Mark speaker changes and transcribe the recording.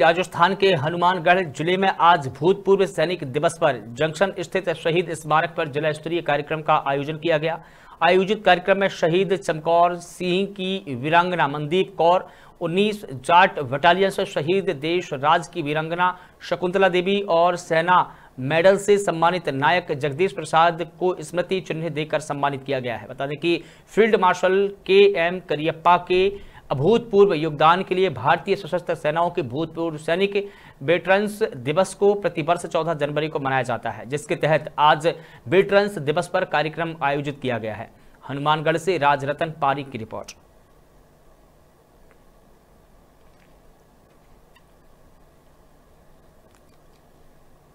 Speaker 1: राजस्थान के हनुमानगढ़ जिले में आज भूतपूर्व सैनिक दिवस पर जंक्शन स्थित शहीद स्मारक पर जिला स्तरीय कार्यक्रम का आयोजन किया गया आयोजित कार्यक्रम में शहीद चमकौर सिंह की वीरांगना मनदीप कौर 19 जाट बटालियन से शहीद देश राज की वीरांगना शकुंतला देवी और सेना मेडल से सम्मानित नायक जगदीश प्रसाद को स्मृति चिन्ह देकर सम्मानित किया गया है बता दें कि field marshal K M Cariappa के अभूतपूर्व योगदान के लिए भारतीय सशस्त्र सेनाओं के भूतपूर्व सैनिक वेटरन्स दिवस को प्रतिवर्ष 14 जनवरी को मनाया जाता है जिसके तहत आज वेटरन्स दिवस पर कार्यक्रम आयोजित किया गया है हनुमानगढ़ से राजरतन पारी की रिपोर्ट